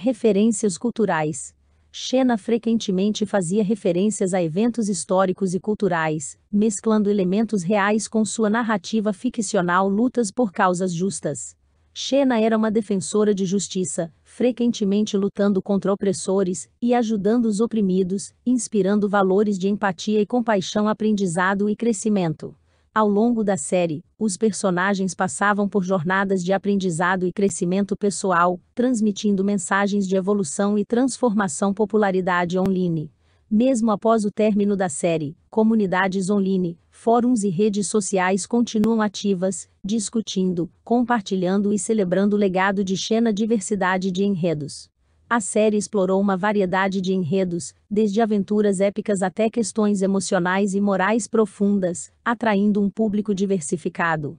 Referências culturais. Xena frequentemente fazia referências a eventos históricos e culturais, mesclando elementos reais com sua narrativa ficcional Lutas por Causas Justas. Xena era uma defensora de justiça, frequentemente lutando contra opressores e ajudando os oprimidos, inspirando valores de empatia e compaixão, aprendizado e crescimento. Ao longo da série, os personagens passavam por jornadas de aprendizado e crescimento pessoal, transmitindo mensagens de evolução e transformação popularidade online. Mesmo após o término da série, comunidades online, fóruns e redes sociais continuam ativas, discutindo, compartilhando e celebrando o legado de Xena diversidade de enredos. A série explorou uma variedade de enredos, desde aventuras épicas até questões emocionais e morais profundas, atraindo um público diversificado.